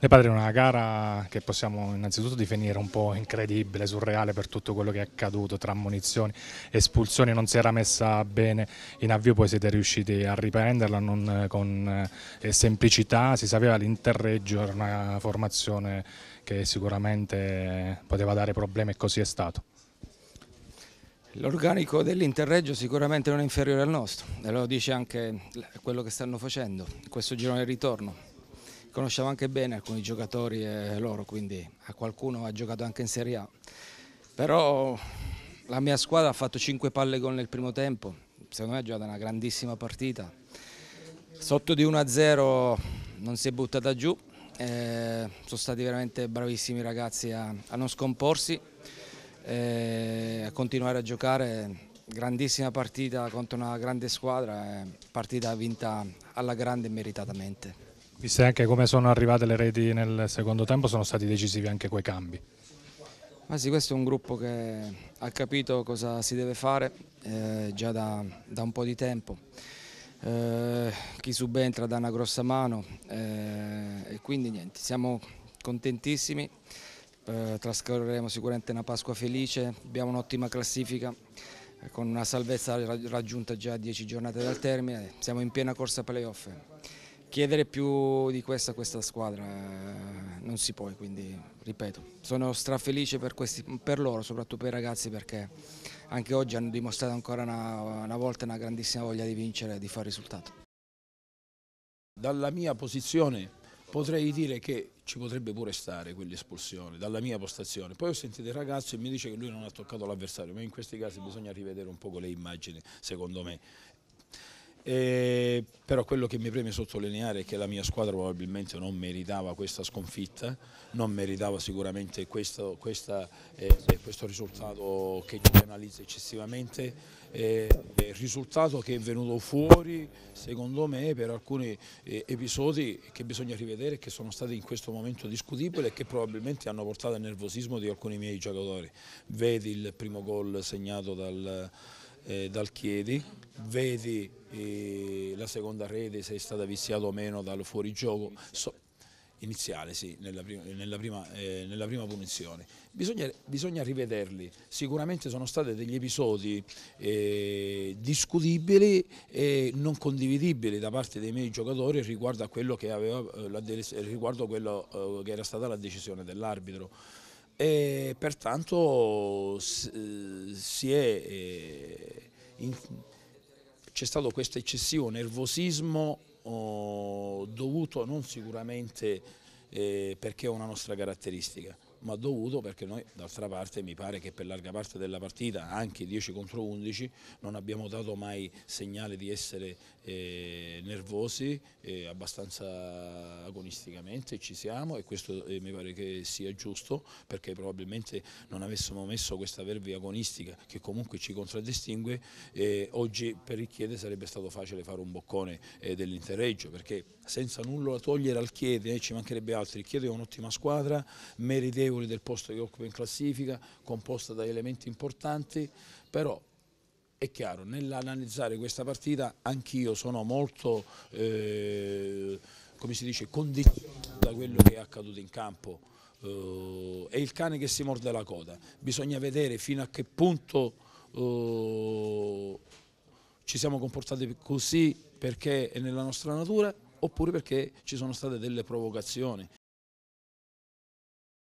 Le Padre una gara che possiamo innanzitutto definire un po' incredibile, surreale per tutto quello che è accaduto tra munizioni, espulsioni, non si era messa bene in avvio, poi siete riusciti a riprenderla non, eh, con eh, semplicità, si sapeva l'interreggio, era una formazione che sicuramente poteva dare problemi e così è stato. L'organico dell'Interreggio sicuramente non è inferiore al nostro, e lo dice anche quello che stanno facendo, questo girone di ritorno conosciamo anche bene alcuni giocatori e eh, loro, quindi a qualcuno ha giocato anche in Serie A. Però la mia squadra ha fatto 5 palle gol nel primo tempo, secondo me ha giocato una grandissima partita. Sotto di 1-0 non si è buttata giù, eh, sono stati veramente bravissimi i ragazzi a, a, non scomporsi, eh, a continuare a giocare. Grandissima partita contro una grande squadra, eh, partita vinta alla grande meritatamente. Viste anche come sono arrivate le reti nel secondo tempo, sono stati decisivi anche quei cambi. Ma sì, questo è un gruppo che ha capito cosa si deve fare eh, già da, da, un po' di tempo. Eh, chi subentra dà una grossa mano eh, e quindi niente, siamo contentissimi, eh, trascorreremo sicuramente una Pasqua felice, abbiamo un'ottima classifica eh, con una salvezza raggiunta già a 10 giornate dal termine, siamo in piena corsa playoff chiedere più di questo a questa squadra eh, non si può, quindi ripeto, sono strafelice per, questi, per loro, soprattutto per i ragazzi perché anche oggi hanno dimostrato ancora una, una volta una grandissima voglia di vincere e di fare risultato. Dalla mia posizione potrei dire che ci potrebbe pure stare quell'espulsione, dalla mia postazione. Poi ho sentito il ragazzo e mi dice che lui non ha toccato l'avversario, ma in questi casi bisogna rivedere un po' le immagini, secondo me. Eh, però quello che mi preme sottolineare è che la mia squadra probabilmente non meritava questa sconfitta, non meritava sicuramente questo, questa, eh, questo risultato che ci penalizza eccessivamente, eh, il risultato che è venuto fuori secondo me per alcuni eh, episodi che bisogna rivedere che sono stati in questo momento discutibili e che probabilmente hanno portato al nervosismo di alcuni miei giocatori. Vedi il primo gol segnato dal, eh, dal Chiedi vedi eh, la seconda rete se è stata viziata o meno dal fuorigioco. So, iniziale, sì, nella prima, nella prima, eh, nella prima punizione. Bisogna, bisogna, rivederli, sicuramente sono stati degli episodi eh, discutibili e non condividibili da parte dei miei giocatori riguardo a quello che, aveva, eh, riguardo a quello, eh, che era stata la decisione dell'arbitro. pertanto eh, si è... Eh, in, c'è stato questo eccessivo nervosismo oh, dovuto non sicuramente eh, perché è una nostra caratteristica ma dovuto perché noi d'altra parte mi pare che per larga parte della partita, anche 10 contro 11, non abbiamo dato mai segnale di essere eh, nervosi, eh, abbastanza agonisticamente ci siamo e questo eh, mi pare che sia giusto perché probabilmente non avessimo messo questa verve agonistica che comunque ci contraddistingue, eh, oggi per il Chiede sarebbe stato facile fare un boccone eh, dell'interreggio perché senza nulla togliere al Chiede, eh, ci mancherebbe altro, il Chiede è un'ottima squadra, meritevole consapevoli del posto che occupa in classifica, composta da elementi importanti, però è chiaro, nell'analizzare questa partita anch'io sono molto, eh, come si dice, condizionato da quello che è accaduto in campo. Eh, è il cane che si morde la coda, bisogna vedere fino a che punto eh, ci siamo comportati così perché è nella nostra natura oppure perché ci sono state delle provocazioni